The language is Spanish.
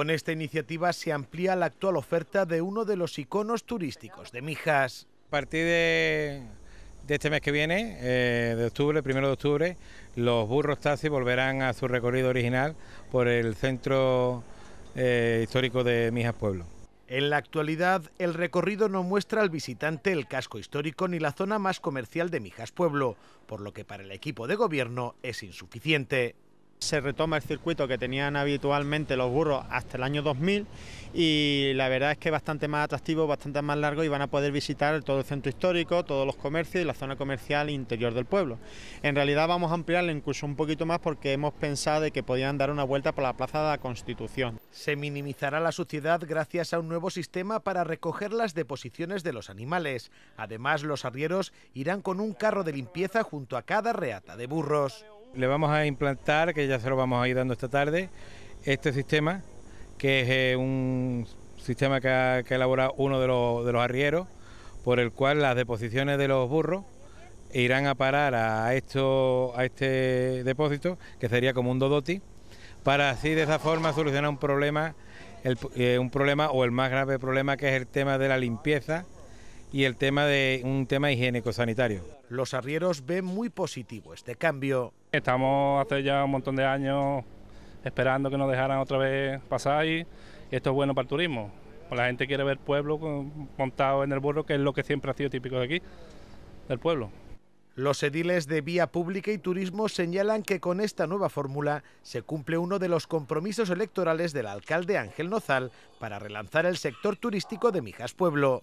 Con esta iniciativa se amplía la actual oferta de uno de los iconos turísticos de Mijas. A partir de, este mes que viene, eh, de octubre, primero de octubre, los burros taxi volverán a su recorrido original por el centro eh, histórico de Mijas Pueblo. En la actualidad, el recorrido no muestra al visitante el casco histórico ni la zona más comercial de Mijas Pueblo, por lo que para el equipo de gobierno es insuficiente. Se retoma el circuito que tenían habitualmente los burros hasta el año 2000 y la verdad es que es bastante más atractivo, bastante más largo y van a poder visitar todo el centro histórico, todos los comercios y la zona comercial interior del pueblo. En realidad vamos a ampliarle incluso un poquito más porque hemos pensado que podían dar una vuelta por la Plaza de la Constitución. Se minimizará la suciedad gracias a un nuevo sistema para recoger las deposiciones de los animales. Además, los arrieros irán con un carro de limpieza junto a cada reata de burros. Le vamos a implantar, que ya se lo vamos a ir dando esta tarde, este sistema, que es eh, un sistema que ha, elaborado uno de los, arrieros, por el cual las deposiciones de los burros irán a parar a, esto, a este depósito, que sería como un dodoti, para así de esa forma solucionar un problema, eh, un problema o el más grave problema que es el tema de la limpieza y el tema de un tema higiénico-sanitario. Los arrieros ven muy positivo este cambio. Estamos hace ya un montón de años esperando que nos dejaran otra vez pasar y esto es bueno para el turismo. Pues la gente quiere ver pueblo montado en el burro, que es lo que siempre ha sido típico de aquí, del pueblo. Los ediles de Vía Pública y Turismo señalan que con esta nueva fórmula se cumple uno de los compromisos electorales del alcalde Ángel Nozal para relanzar el sector turístico de Mijas Pueblo.